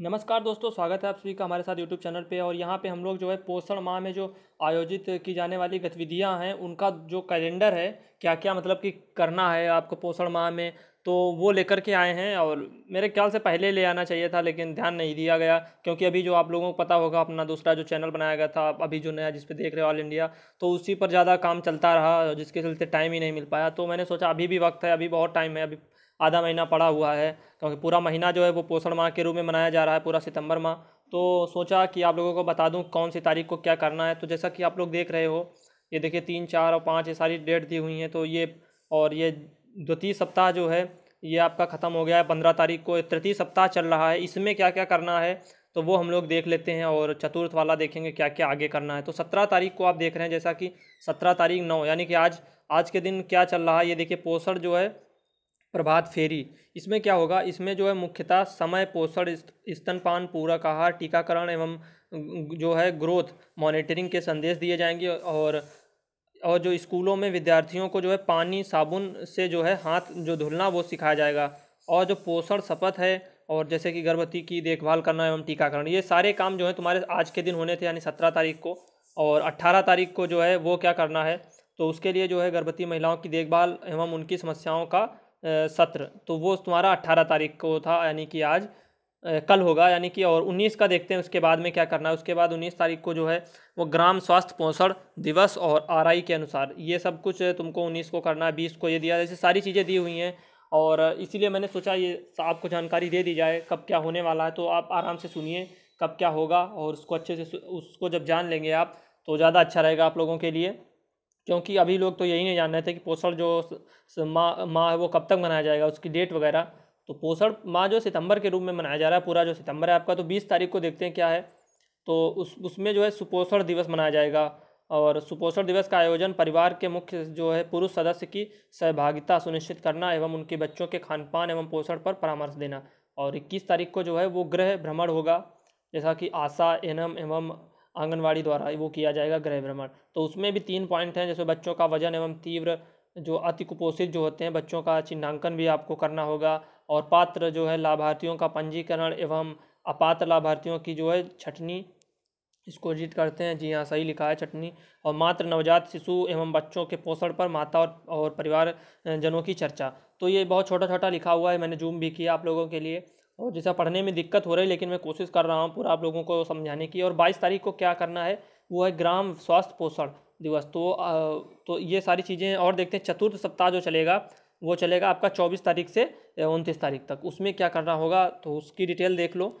नमस्कार दोस्तों स्वागत है आप सभी का हमारे साथ यूट्यूब चैनल पे और यहाँ पे हम लोग जो है पोषण माह में जो आयोजित की जाने वाली गतिविधियाँ हैं उनका जो कैलेंडर है क्या क्या मतलब कि करना है आपको पोषण माह में तो वो लेकर के आए हैं और मेरे ख्याल से पहले ले आना चाहिए था लेकिन ध्यान नहीं दिया गया क्योंकि अभी जो आप लोगों को पता होगा अपना दूसरा जो चैनल बनाया गया था अभी जो नया जिस देख रहे हो ऑल इंडिया तो उसी पर ज़्यादा काम चलता रहा जिसके चलते टाइम ही नहीं मिल पाया तो मैंने सोचा अभी भी वक्त है अभी बहुत टाइम है अभी आधा महीना पड़ा हुआ है क्योंकि पूरा महीना जो है वो पोषण माह के रूप में मनाया जा रहा है पूरा सितंबर माह तो सोचा कि आप लोगों को बता दूं कौन सी तारीख को क्या करना है तो जैसा कि आप लोग देख रहे हो ये देखिए तीन चार और पाँच ये सारी डेट दी हुई हैं तो ये और ये द्वितीय सप्ताह जो है ये आपका ख़त्म हो गया है पंद्रह तारीख को तृतीय सप्ताह चल रहा है इसमें क्या क्या करना है तो वो हम लोग देख लेते हैं और चतुर्थ वाला देखेंगे क्या क्या आगे करना है तो सत्रह तारीख को आप देख रहे हैं जैसा कि सत्रह तारीख नौ यानी कि आज आज के दिन क्या चल रहा है ये देखिए पोषण जो है प्रभात फेरी इसमें क्या होगा इसमें जो है मुख्यतः समय पोषण स्तनपान पूरक आहार टीकाकरण एवं जो है ग्रोथ मॉनिटरिंग के संदेश दिए जाएंगे और और जो स्कूलों में विद्यार्थियों को जो है पानी साबुन से जो है हाथ जो धुलना वो सिखाया जाएगा और जो पोषण शपथ है और जैसे कि गर्भवती की देखभाल करना एवं टीकाकरण ये सारे काम जो है तुम्हारे आज के दिन होने थे यानी सत्रह तारीख को और अट्ठारह तारीख को जो है वो क्या करना है तो उसके लिए जो है गर्भवती महिलाओं की देखभाल एवं उनकी समस्याओं का सत्र तो वो तुम्हारा अट्ठारह तारीख को था यानी कि आज कल होगा यानी कि और उन्नीस का देखते हैं उसके बाद में क्या करना है उसके बाद उन्नीस तारीख को जो है वो ग्राम स्वास्थ्य पोषण दिवस और आरआई के अनुसार ये सब कुछ तुमको उन्नीस को करना है बीस को ये दिया जैसे सारी चीज़ें दी हुई हैं और इसीलिए मैंने सोचा ये आपको जानकारी दे दी जाए कब क्या होने वाला है तो आप आराम से सुनिए कब क्या होगा और उसको अच्छे से उसको जब जान लेंगे आप तो ज़्यादा अच्छा रहेगा आप लोगों के लिए क्योंकि अभी लोग तो यही नहीं जान रहे थे कि पोषण जो माँ माँ है वो कब तक मनाया जाएगा उसकी डेट वगैरह तो पोषण माह जो सितंबर के रूप में मनाया जा रहा है पूरा जो सितंबर है आपका तो बीस तारीख को देखते हैं क्या है तो उस उसमें जो है सुपोषण दिवस मनाया जाएगा और सुपोषण दिवस का आयोजन परिवार के मुख्य जो है पुरुष सदस्य की सहभागिता सुनिश्चित करना एवं उनके बच्चों के खान पान एवं पोषण पर परामर्श देना और इक्कीस तारीख को जो है वो गृह भ्रमण होगा जैसा कि आशा एनम एवं आंगनवाड़ी द्वारा वो किया जाएगा गृह भ्रमण तो उसमें भी तीन पॉइंट हैं जैसे बच्चों का वजन एवं तीव्र जो अति कुपोषित जो होते हैं बच्चों का चिन्हांकन भी आपको करना होगा और पात्र जो है लाभार्थियों का पंजीकरण एवं अपात्र लाभार्थियों की जो है छटनी इसको एडिट करते हैं जी हाँ सही लिखा है चटनी और मात्र नवजात शिशु एवं बच्चों के पोषण पर माता और और परिवार जनों की चर्चा तो ये बहुत छोटा छोटा लिखा हुआ है मैंने जूम भी किया आप लोगों के लिए और जैसा पढ़ने में दिक्कत हो रही है लेकिन मैं कोशिश कर रहा हूँ पूरा आप लोगों को समझाने की और बाईस तारीख को क्या करना है वो है ग्राम स्वास्थ्य पोषण दिवस तो तो ये सारी चीज़ें और देखते हैं चतुर्थ सप्ताह जो चलेगा वो चलेगा आपका चौबीस तारीख से उनतीस तारीख तक उसमें क्या करना होगा तो उसकी डिटेल देख लो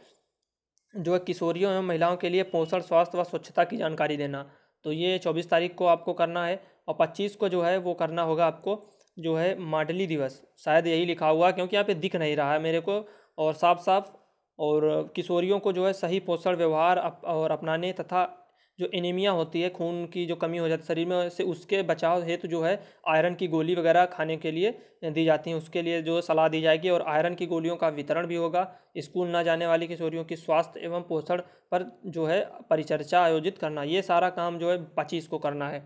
जो है किशोरियों एवं महिलाओं के लिए पोषण स्वास्थ्य व स्वच्छता की जानकारी देना तो ये चौबीस तारीख को आपको करना है और पच्चीस को जो है वो करना होगा आपको जो है माडली दिवस शायद यही लिखा हुआ क्योंकि यहाँ पे दिख नहीं रहा है मेरे को और साफ साफ और किशोरियों को जो है सही पोषण व्यवहार अप, और अपनाने तथा जो एनीमिया होती है खून की जो कमी हो जाती है शरीर में से उसके बचाव हेतु जो है आयरन की गोली वगैरह खाने के लिए दी जाती हैं उसके लिए जो सलाह दी जाएगी और आयरन की गोलियों का वितरण भी होगा स्कूल ना जाने वाली किशोरियों की स्वास्थ्य एवं पोषण पर जो है परिचर्चा आयोजित करना ये सारा काम जो है पच्चीस को करना है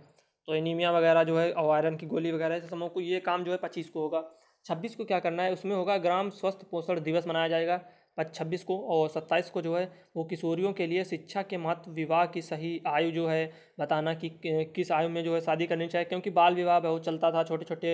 तो एनीमिया वगैरह जो है और आयरन की गोली वगैरह ऐसे समूह को ये काम जो है पच्चीस को होगा छब्बीस को क्या करना है उसमें होगा ग्राम स्वस्थ पोषण दिवस मनाया जाएगा छब्बीस को और सत्ताईस को जो है वो किशोरियों के लिए शिक्षा के महत्व विवाह की सही आयु जो है बताना कि किस आयु में जो है शादी करनी चाहिए क्योंकि बाल विवाह बहुत चलता था छोटे छोटे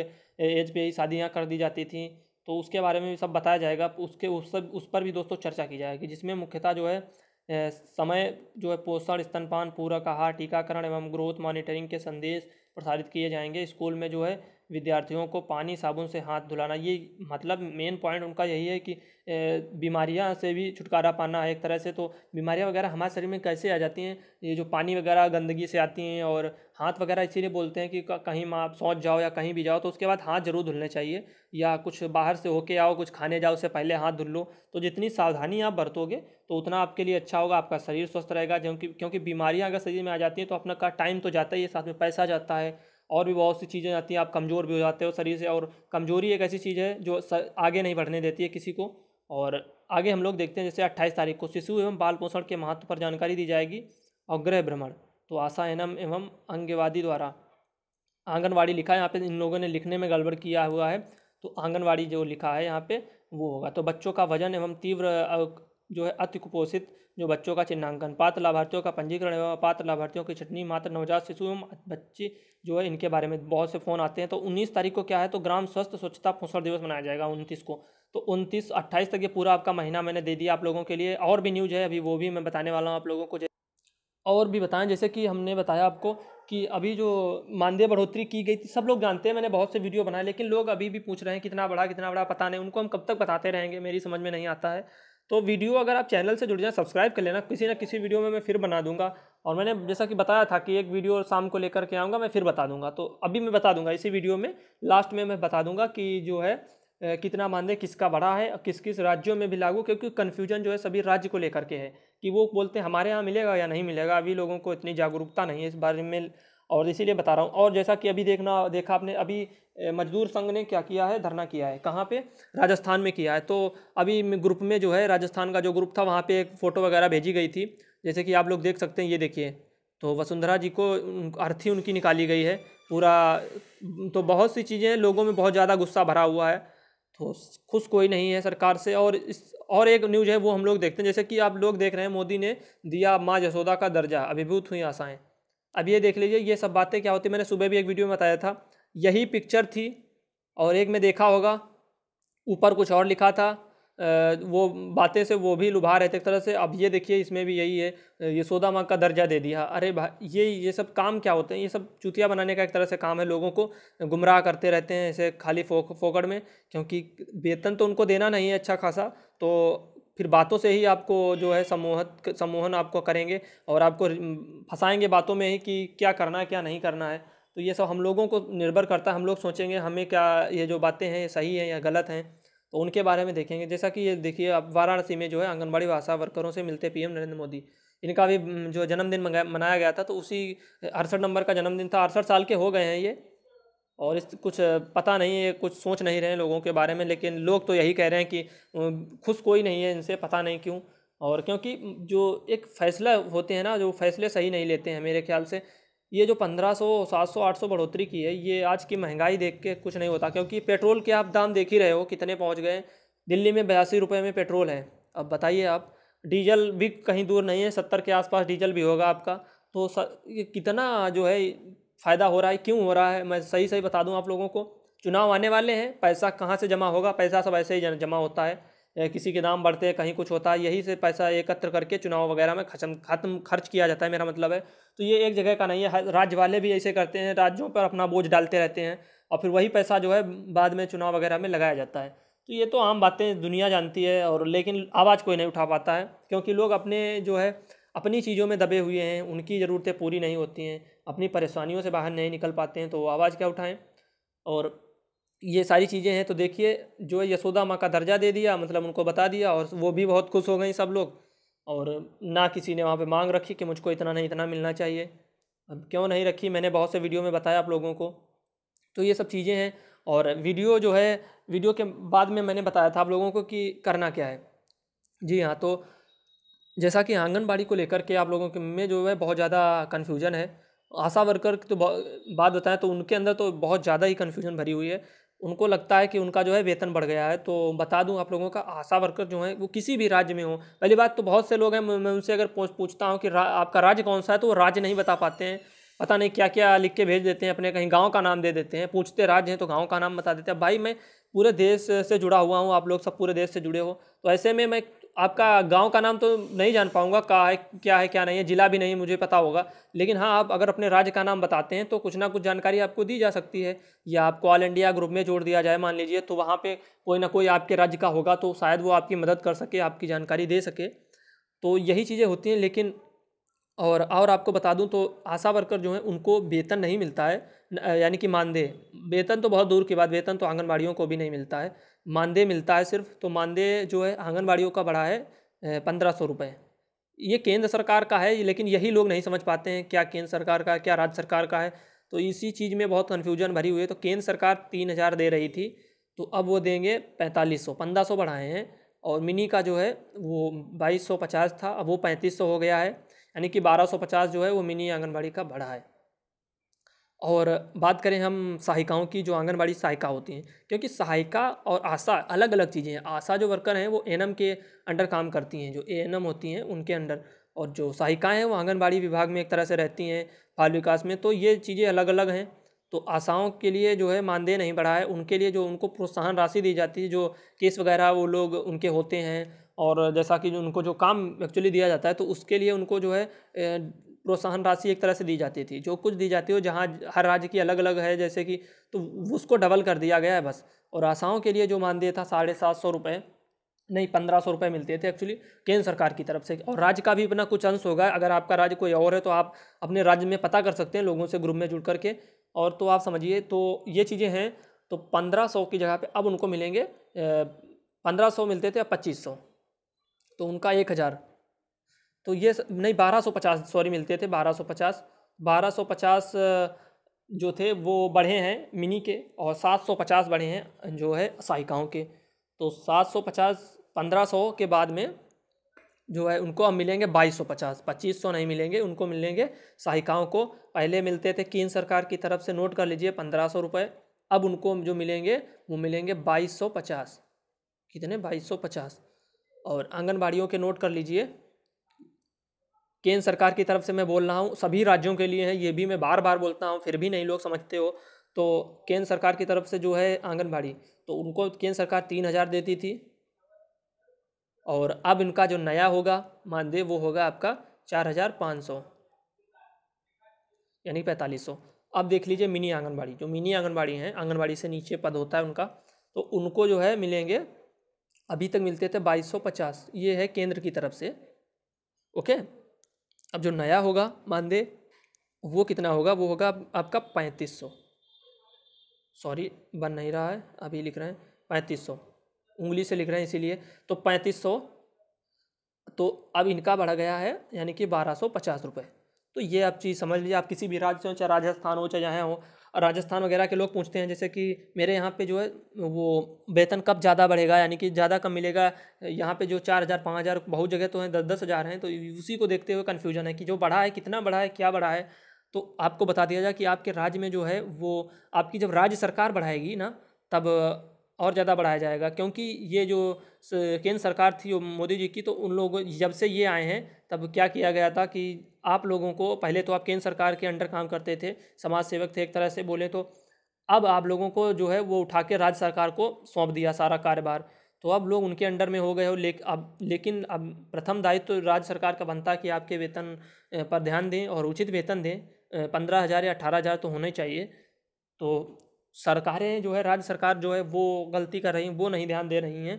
एज पे ही शादियाँ कर दी जाती थी तो उसके बारे में भी सब बताया जाएगा उसके उस सब उस पर भी दोस्तों चर्चा की जाएगी जिसमें मुख्यतः जो है समय जो है पोषण स्तनपान पूरक आहार टीकाकरण एवं ग्रोथ मॉनिटरिंग के संदेश प्रसारित किए जाएंगे स्कूल में जो है विद्यार्थियों को पानी साबुन से हाथ धुलाना ये मतलब मेन पॉइंट उनका यही है कि बीमारियां से भी छुटकारा पाना है एक तरह से तो बीमारियां वगैरह हमारे शरीर में कैसे आ जाती हैं ये जो पानी वगैरह गंदगी से आती हैं और हाथ वगैरह इसीलिए बोलते हैं कि कहीं माँ सोच जाओ या कहीं भी जाओ तो उसके बाद हाथ ज़रूर धुलने चाहिए या कुछ बाहर से होके आओ कुछ खाने जाओ उससे पहले हाथ धुल लो तो जितनी सावधानी आप बरतोगे तो उतना आपके लिए अच्छा होगा आपका शरीर स्वस्थ रहेगा क्योंकि क्योंकि बीमारियाँ अगर शरीर में आ जाती हैं तो अपना का टाइम तो जाता ही है साथ में पैसा जाता है और भी बहुत सी चीज़ें आती हैं आप कमज़ोर भी हो जाते हो शरीर से और कमज़ोरी एक ऐसी चीज़ है जो आगे नहीं बढ़ने देती है किसी को और आगे हम लोग देखते हैं जैसे अट्ठाईस तारीख को शिशु एवं बाल पोषण के महत्व पर जानकारी दी जाएगी और ग्रह भ्रमण तो आशा एनम एवं अंगवादी द्वारा आंगनवाड़ी लिखा है यहाँ पे इन लोगों ने लिखने में गड़बड़ किया हुआ है तो आंगनवाड़ी जो लिखा है यहाँ पे वो होगा तो बच्चों का वजन एवं तीव्र जो है अति कुपोषित जो बच्चों का चिन्हांकन पात्र लाभार्थियों का पंजीकरण एवं पात्र लाभार्थियों की छटनी मात्र नवजात शिशु एवं बच्चे जो है इनके बारे में बहुत से फ़ोन आते हैं तो उन्नीस तारीख को क्या है तो ग्राम स्वस्थ स्वच्छता पोषण दिवस मनाया जाएगा उनतीस को तो उनतीस अट्ठाईस तक ये पूरा आपका महीना मैंने दे दिया आप लोगों के लिए और भी न्यूज़ है अभी वो भी मैं बताने वाला हूँ आप लोगों को और भी बताएं जैसे कि हमने बताया आपको कि अभी जो मानदेय बढ़ोतरी की गई थी सब लोग जानते हैं मैंने बहुत से वीडियो बनाए लेकिन लोग अभी भी पूछ रहे हैं कितना बड़ा कितना बड़ा पता नहीं उनको हम कब तक बताते रहेंगे मेरी समझ में नहीं आता है तो वीडियो अगर आप चैनल से जुड़ जाए सब्सक्राइब कर लेना किसी ना किसी वीडियो में मैं फिर बना दूंगा और मैंने जैसा कि बताया था कि एक वीडियो शाम को लेकर के आऊँगा मैं फिर बता दूंगा तो अभी मैं बता दूंगा इसी वीडियो में लास्ट में मैं बता दूंगा कि जो है कितना मानदेय किसका बढ़ा है और किस किस राज्यों में भी लागू क्योंकि कन्फ्यूजन जो है सभी राज्य को लेकर के है कि वो बोलते हैं हमारे यहाँ मिलेगा या नहीं मिलेगा अभी लोगों को इतनी जागरूकता नहीं है इस बारे में और इसीलिए बता रहा हूँ और जैसा कि अभी देखना देखा आपने अभी मजदूर संघ ने क्या किया है धरना किया है कहाँ पे राजस्थान में किया है तो अभी ग्रुप में जो है राजस्थान का जो ग्रुप था वहाँ पे एक फ़ोटो वगैरह भेजी गई थी जैसे कि आप लोग देख सकते हैं ये देखिए तो वसुंधरा जी को अर्थी उनकी निकाली गई है पूरा तो बहुत सी चीज़ें लोगों में बहुत ज़्यादा गुस्सा भरा हुआ है तो खुश कोई नहीं है सरकार से और इस और एक न्यूज़ है वो हम लोग देखते हैं जैसे कि आप लोग देख रहे हैं मोदी ने दिया माँ जसोदा का दर्जा अभिभूत हुई आशाएँ अब ये देख लीजिए ये सब बातें क्या होती मैंने सुबह भी एक वीडियो में बताया था यही पिक्चर थी और एक में देखा होगा ऊपर कुछ और लिखा था वो बातें से वो भी लुभा रहे थे एक तरह से अब ये देखिए इसमें भी यही है ये सोदा माँ का दर्जा दे दिया अरे भाई ये ये सब काम क्या होते हैं ये सब चुतिया बनाने का एक तरह से काम है लोगों को गुमराह करते रहते हैं ऐसे खाली फोक फोकड़ में क्योंकि वेतन तो उनको देना नहीं है अच्छा खासा तो फिर बातों से ही आपको जो है सम्मोहत सम्मोहन आपको करेंगे और आपको फंसाएंगे बातों में ही कि क्या करना है क्या नहीं करना है तो ये सब हम लोगों को निर्भर करता है हम लोग सोचेंगे हमें क्या ये जो बातें हैं ये सही हैं या गलत हैं तो उनके बारे में देखेंगे जैसा कि ये देखिए अब वाराणसी में जो है आंगनबाड़ी भाषा वर्करों से मिलते पीएम नरेंद्र मोदी इनका भी जो जन्मदिन मनाया गया था तो उसी अड़सठ नंबर का जन्मदिन था अड़सठ साल के हो गए हैं ये और इस कुछ पता नहीं है कुछ सोच नहीं रहे लोगों के बारे में लेकिन लोग तो यही कह रहे हैं कि खुश कोई नहीं है इनसे पता नहीं क्यों और क्योंकि जो एक फ़ैसला होते हैं ना जो फ़ैसले सही नहीं लेते हैं मेरे ख्याल से ये जो पंद्रह सौ सात सौ आठ सौ बढ़ोतरी की है ये आज की महंगाई देख के कुछ नहीं होता क्योंकि पेट्रोल के आप दाम देख ही रहे हो कितने पहुँच गए दिल्ली में बयासी रुपये में पेट्रोल है अब बताइए आप डीजल भी कहीं दूर नहीं है सत्तर के आसपास डीजल भी होगा आपका तो कितना जो है फ़ायदा हो रहा है क्यों हो रहा है मैं सही सही बता दूं आप लोगों को चुनाव आने वाले हैं पैसा कहाँ से जमा होगा पैसा सब ऐसे ही जमा होता है किसी के दाम बढ़ते हैं कहीं कुछ होता है यही से पैसा एकत्र करके चुनाव वगैरह में खत्म खत्म खर्च किया जाता है मेरा मतलब है तो ये एक जगह का नहीं है राज्य वाले भी ऐसे करते हैं राज्यों पर अपना बोझ डालते रहते हैं और फिर वही पैसा जो है बाद में चुनाव वगैरह में लगाया जाता है तो ये तो आम बातें दुनिया जानती है और लेकिन आवाज़ कोई नहीं उठा पाता है क्योंकि लोग अपने जो है अपनी चीज़ों में दबे हुए हैं उनकी ज़रूरतें पूरी नहीं होती हैं अपनी परेशानियों से बाहर नहीं निकल पाते हैं तो वो आवाज़ क्या उठाएं और ये सारी चीज़ें हैं तो देखिए जो यशोदा माँ का दर्जा दे दिया मतलब उनको बता दिया और वो भी बहुत खुश हो गई सब लोग और ना किसी ने वहाँ पर मांग रखी कि मुझको इतना नहीं इतना मिलना चाहिए अब क्यों नहीं रखी मैंने बहुत से वीडियो में बताया आप लोगों को तो ये सब चीज़ें हैं और वीडियो जो है वीडियो के बाद में मैंने बताया था आप लोगों को कि करना क्या है जी हाँ तो जैसा कि आंगनबाड़ी को लेकर के आप लोगों के में जो है बहुत ज़्यादा कन्फ्यूजन है आशा वर्कर की तो बात बताएं तो उनके अंदर तो बहुत ज़्यादा ही कन्फ्यूजन भरी हुई है उनको लगता है कि उनका जो है वेतन बढ़ गया है तो बता दूं आप लोगों का आशा वर्कर जो है वो किसी भी राज्य में हो पहली बात तो बहुत से लोग हैं मैं उनसे अगर पूछ पूछता हूँ कि रा, आपका राज्य कौन सा है तो वो राज्य नहीं बता पाते हैं पता नहीं क्या क्या लिख के भेज देते हैं अपने कहीं गाँव का नाम दे देते हैं पूछते राज्य हैं तो गाँव का नाम बता देते हैं भाई मैं पूरे देश से जुड़ा हुआ हूँ आप लोग सब पूरे देश से जुड़े हो तो ऐसे में मैं आपका गांव का नाम तो नहीं जान पाऊंगा का है क्या है क्या नहीं है ज़िला भी नहीं मुझे पता होगा लेकिन हाँ आप अगर अपने राज्य का नाम बताते हैं तो कुछ ना कुछ जानकारी आपको दी जा सकती है या आपको ऑल इंडिया ग्रुप में जोड़ दिया जाए मान लीजिए तो वहाँ पर कोई ना कोई आपके राज्य का होगा तो शायद वो आपकी मदद कर सके आपकी जानकारी दे सके तो यही चीज़ें होती हैं लेकिन और और आपको बता दूं तो आशा वर्कर जो हैं उनको वेतन नहीं मिलता है यानी कि मानदेय वेतन तो बहुत दूर की बात वेतन तो आंगनबाड़ियों को भी नहीं मिलता है मानदेय मिलता है सिर्फ तो मानदेय जो है आंगनबाड़ियों का बढ़ा है पंद्रह सौ रुपये ये केंद्र सरकार का है लेकिन यही लोग नहीं समझ पाते हैं क्या केंद्र सरकार का है क्या राज्य सरकार का है तो इसी चीज़ में बहुत कन्फ्यूजन भरी हुई है तो केंद्र सरकार तीन हज़ार दे रही थी तो अब वो देंगे पैंतालीस सौ पंद्रह सौ बढ़ाए हैं और मिनी का जो है वो बाईस सौ पचास था अब वो पैंतीस सौ हो गया है यानी कि बारह सौ पचास जो है वो मिनी आंगनबाड़ी का बढ़ा है और बात करें हम सहायिकाओं की जो आंगनबाड़ी सहायिका होती हैं क्योंकि सहायिका और आशा अलग अलग चीज़ें हैं आशा जो वर्कर हैं वो एनएम के अंडर काम करती हैं जो एएनएम होती हैं उनके अंडर और जो सहायिकाएँ हैं वो आंगनबाड़ी विभाग में एक तरह से रहती हैं बाल विकास में तो ये चीज़ें अलग अलग हैं तो आशाओं के लिए जो है मानदेय नहीं बढ़ा है उनके लिए जो उनको प्रोत्साहन राशि दी जाती है जो केस वगैरह वो लोग उनके होते हैं और जैसा कि जो उनको जो काम एक्चुअली दिया जाता है तो उसके लिए उनको जो है प्रोत्साहन राशि एक तरह से दी जाती थी जो कुछ दी जाती हो जहाँ हर राज्य की अलग अलग है जैसे कि तो उसको डबल कर दिया गया है बस और आशाओं के लिए जो मानदेय था साढ़े सात सौ रुपये नहीं पंद्रह सौ रुपये मिलते थे एक्चुअली केंद्र सरकार की तरफ से और राज्य का भी अपना कुछ अंश होगा अगर आपका राज्य कोई और है तो आप अपने राज्य में पता कर सकते हैं लोगों से ग्रुप में जुड़ करके और तो आप समझिए तो ये चीज़ें हैं तो पंद्रह सौ की जगह पे अब उनको मिलेंगे पंद्रह सौ मिलते थे अब पच्चीस सौ तो उनका एक हज़ार तो ये नहीं बारह सौ पचास सॉरी मिलते थे बारह सौ पचास बारह सौ पचास जो थे वो बढ़े हैं मिनी के और सात सौ पचास बढ़े हैं जो है सहायिकाओं के तो सात सौ पचास पंद्रह सौ के बाद में जो है उनको अब मिलेंगे बाईस सौ पचास पच्चीस सौ नहीं मिलेंगे उनको मिलेंगे सहायिकाओं को पहले मिलते थे केंद्र सरकार की तरफ से नोट कर लीजिए पंद्रह सौ रुपये अब उनको जो मिलेंगे वो मिलेंगे बाईस सौ पचास कितने बाईस सौ पचास और आंगनबाड़ियों के नोट कर लीजिए केंद्र सरकार की तरफ से मैं बोल रहा हूँ सभी राज्यों के लिए है ये भी मैं बार बार बोलता हूँ फिर भी नहीं लोग समझते हो तो केंद्र सरकार की तरफ से जो है आंगनबाड़ी तो उनको केंद्र सरकार तीन हज़ार देती थी और अब इनका जो नया होगा मानदेय वो होगा आपका चार हज़ार पाँच सौ यानी पैंतालीस सौ अब देख लीजिए मिनी आंगनबाड़ी जो मिनी आंगनबाड़ी हैं आंगनबाड़ी से नीचे पद होता है उनका तो उनको जो है मिलेंगे अभी तक मिलते थे बाईस सौ पचास ये है केंद्र की तरफ से ओके अब जो नया होगा मानदेय वो कितना होगा वो होगा आपका पैंतीस सौ सॉरी बन नहीं रहा है अभी लिख रहे हैं पैंतीस सौ उंगली से लिख रहे हैं इसीलिए तो पैंतीस सौ तो अब इनका बढ़ा गया है यानी कि बारह सौ पचास रुपये तो ये आप चीज़ समझ लीजिए आप किसी भी राज्य से हो चाहे राजस्थान हो चाहे यहाँ हो राजस्थान वगैरह के लोग पूछते हैं जैसे कि मेरे यहाँ पे जो है वो वेतन कब ज़्यादा बढ़ेगा यानी कि ज़्यादा कब मिलेगा यहाँ पे जो चार हज़ार पाँच हज़ार बहुत जगह तो हैं दस दस हज़ार हैं तो उसी को देखते हुए कन्फ्यूजन है कि जो बढ़ा है कितना बढ़ा है क्या बढ़ा है तो आपको बता दिया जाए कि आपके राज्य में जो है वो आपकी जब राज्य सरकार बढ़ाएगी ना तब और ज़्यादा बढ़ाया जाएगा क्योंकि ये जो केंद्र सरकार थी मोदी जी की तो उन लोगों जब से ये आए हैं तब क्या किया गया था कि आप लोगों को पहले तो आप केंद्र सरकार के अंडर काम करते थे समाज सेवक थे एक तरह से बोले तो अब आप लोगों को जो है वो उठा के राज्य सरकार को सौंप दिया सारा कारोबार तो अब लोग उनके अंडर में हो गए हो ले अब लेकिन अब प्रथम दायित्व तो राज्य सरकार का बनता कि आपके वेतन पर ध्यान दें और उचित वेतन दें पंद्रह हज़ार या अठारह हज़ार तो होने चाहिए तो सरकारें जो है राज्य सरकार जो है वो गलती कर रही हैं वो नहीं ध्यान दे रही हैं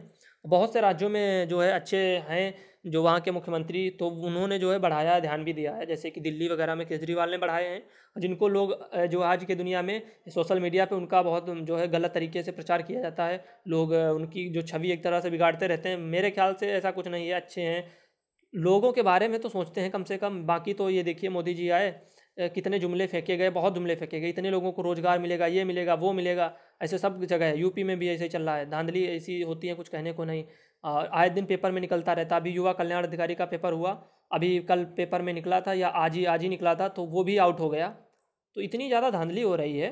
बहुत से राज्यों में जो है अच्छे हैं जो वहाँ के मुख्यमंत्री तो उन्होंने जो है बढ़ाया ध्यान भी दिया है जैसे कि दिल्ली वगैरह में केजरीवाल ने बढ़ाए हैं जिनको लोग जो आज के दुनिया में सोशल मीडिया पे उनका बहुत जो है गलत तरीके से प्रचार किया जाता है लोग उनकी जो छवि एक तरह से बिगाड़ते रहते हैं मेरे ख्याल से ऐसा कुछ नहीं है अच्छे हैं लोगों के बारे में तो सोचते हैं कम से कम बाकी तो ये देखिए मोदी जी आए कितने जुमले फेंके गए बहुत जुमले फेंके गए इतने लोगों को रोज़गार मिलेगा ये मिलेगा वो मिलेगा ऐसे सब जगह है यूपी में भी ऐसे चल रहा है धांधली ऐसी होती है कुछ कहने को नहीं आए दिन पेपर में निकलता रहता अभी युवा कल्याण अधिकारी का पेपर हुआ अभी कल पेपर में निकला था या आज ही आज ही निकला था तो वो भी आउट हो गया तो इतनी ज़्यादा धांधली हो रही है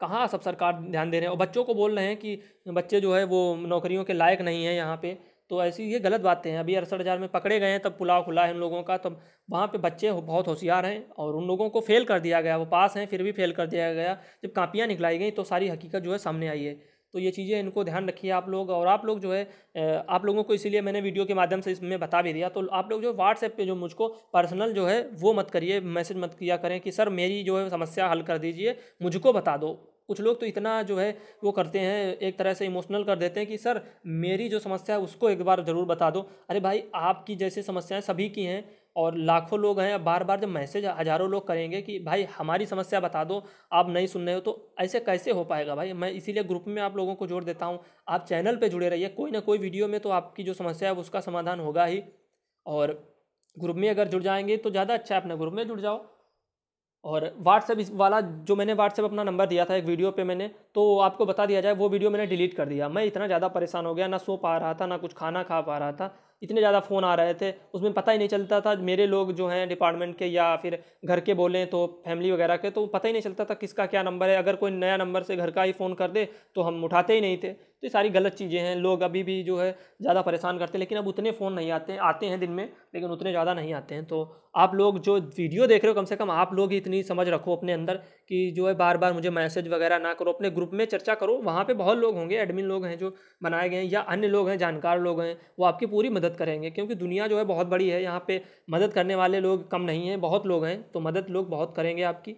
कहाँ सब सरकार ध्यान दे रहे हैं और बच्चों को बोल रहे हैं कि बच्चे जो है वो नौकरियों के लायक नहीं है यहाँ पर तो ऐसी ये गलत बातें हैं अभी अड़सठ हज़ार में पकड़े गए हैं तब पुलाव खुला है उन लोगों का तब वहाँ पे बच्चे बहुत होशियार हैं और उन लोगों को फेल कर दिया गया वो पास हैं फिर भी फेल कर दिया गया जब कापियाँ निकलाई गई तो सारी हकीकत जो है सामने आई है तो ये चीज़ें इनको ध्यान रखिए आप लोग और आप लोग जो है आप लोगों को इसीलिए मैंने वीडियो के माध्यम से इसमें बता भी दिया तो आप लोग जो है व्हाट्सएप पर जो मुझको पर्सनल जो है वो मत करिए मैसेज मत किया करें कि सर मेरी जो है समस्या हल कर दीजिए मुझको बता दो कुछ लोग तो इतना जो है वो करते हैं एक तरह से इमोशनल कर देते हैं कि सर मेरी जो समस्या है उसको एक बार ज़रूर बता दो अरे भाई आपकी जैसे समस्याएं सभी की हैं और लाखों लोग हैं अब बार बार जब मैसेज हज़ारों लोग करेंगे कि भाई हमारी समस्या बता दो आप नहीं सुन रहे हो तो ऐसे कैसे हो पाएगा भाई मैं इसीलिए ग्रुप में आप लोगों को जोड़ देता हूँ आप चैनल पर जुड़े रहिए कोई ना कोई वीडियो में तो आपकी जो समस्या है उसका समाधान होगा ही और ग्रुप में अगर जुड़ जाएंगे तो ज़्यादा अच्छा है अपने ग्रुप में जुड़ जाओ और व्हाट्सएप इस वाला जो मैंने व्हाट्सएप अपना नंबर दिया था एक वीडियो पे मैंने तो आपको बता दिया जाए वो वीडियो मैंने डिलीट कर दिया मैं इतना ज़्यादा परेशान हो गया ना सो पा रहा था ना कुछ खाना खा पा रहा था इतने ज़्यादा फ़ोन आ रहे थे उसमें पता ही नहीं चलता था मेरे लोग जो हैं डिपार्टमेंट के या फिर घर के बोलें तो फैमिली वगैरह के तो पता ही नहीं चलता था किसका क्या नंबर है अगर कोई नया नंबर से घर का ही फ़ोन कर दे तो हम उठाते ही नहीं थे तो ये सारी गलत चीज़ें हैं लोग अभी भी जो है ज़्यादा परेशान करते हैं लेकिन अब उतने फ़ोन नहीं आते आते हैं दिन में लेकिन उतने ज़्यादा नहीं आते हैं तो आप लोग जो वीडियो देख रहे हो कम से कम आप लोग ही इतनी समझ रखो अपने अंदर कि जो है बार बार मुझे मैसेज वगैरह ना करो अपने ग्रुप में चर्चा करो वहाँ पर बहुत लोग होंगे एडमिन लोग हैं जो बनाए गए हैं या अन्य लोग हैं जानकार लोग हैं वो आपकी पूरी मदद करेंगे क्योंकि दुनिया जो है बहुत बड़ी है यहाँ पर मदद करने वाले लोग कम नहीं हैं बहुत लोग हैं तो मदद लोग बहुत करेंगे आपकी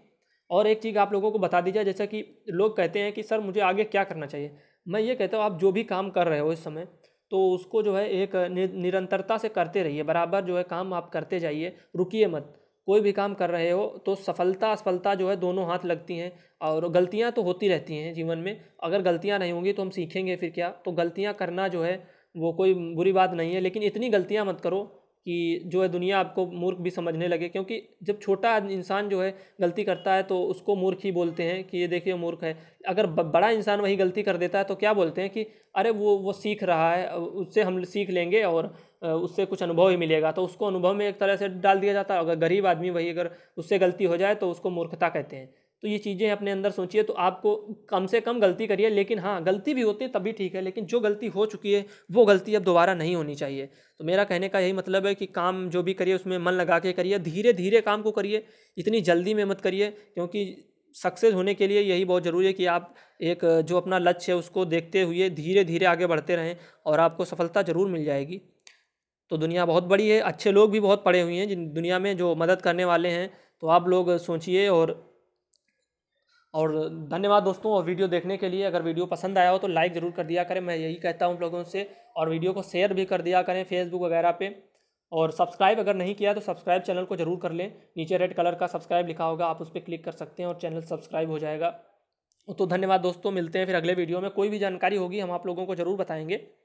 और एक चीज़ आप लोगों को बता दीजिए जैसा कि लोग कहते हैं कि सर मुझे आगे क्या करना चाहिए मैं ये कहता हूँ आप जो भी काम कर रहे हो इस समय तो उसको जो है एक निरंतरता से करते रहिए बराबर जो है काम आप करते जाइए रुकिए मत कोई भी काम कर रहे हो तो सफलता असफलता जो है दोनों हाथ लगती हैं और गलतियां तो होती रहती हैं जीवन में अगर गलतियां नहीं होंगी तो हम सीखेंगे फिर क्या तो गलतियां करना जो है वो कोई बुरी बात नहीं है लेकिन इतनी गलतियां मत करो कि जो है दुनिया आपको मूर्ख भी समझने लगे क्योंकि जब छोटा इंसान जो है गलती करता है तो उसको मूर्ख ही बोलते हैं कि ये देखिए मूर्ख है अगर बड़ा इंसान वही गलती कर देता है तो क्या बोलते हैं कि अरे वो वो सीख रहा है उससे हम सीख लेंगे और उससे कुछ अनुभव ही मिलेगा तो उसको अनुभव में एक तरह से डाल दिया जाता है अगर गरीब आदमी वही अगर उससे गलती हो जाए तो उसको मूर्खता कहते हैं तो ये चीज़ें अपने अंदर सोचिए तो आपको कम से कम गलती करिए लेकिन हाँ गलती भी होती है तभी ठीक है लेकिन जो गलती हो चुकी है वो गलती अब दोबारा नहीं होनी चाहिए तो मेरा कहने का यही मतलब है कि काम जो भी करिए उसमें मन लगा के करिए धीरे धीरे काम को करिए इतनी जल्दी में मत करिए क्योंकि सक्सेस होने के लिए यही बहुत ज़रूरी है कि आप एक जो अपना लक्ष्य है उसको देखते हुए धीरे धीरे आगे बढ़ते रहें और आपको सफलता ज़रूर मिल जाएगी तो दुनिया बहुत बड़ी है अच्छे लोग भी बहुत पड़े हुए हैं जिन दुनिया में जो मदद करने वाले हैं तो आप लोग सोचिए और और धन्यवाद दोस्तों और वीडियो देखने के लिए अगर वीडियो पसंद आया हो तो लाइक ज़रूर कर दिया करें मैं यही कहता हूँ लोगों से और वीडियो को शेयर भी कर दिया करें फेसबुक वगैरह पे और सब्सक्राइब अगर नहीं किया तो सब्सक्राइब चैनल को जरूर कर लें नीचे रेड कलर का सब्सक्राइब लिखा होगा आप उस पर क्लिक कर सकते हैं और चैनल सब्सक्राइब हो जाएगा तो धन्यवाद दोस्तों मिलते हैं फिर अगले वीडियो में कोई भी जानकारी होगी हम आप लोगों को ज़रूर बताएंगे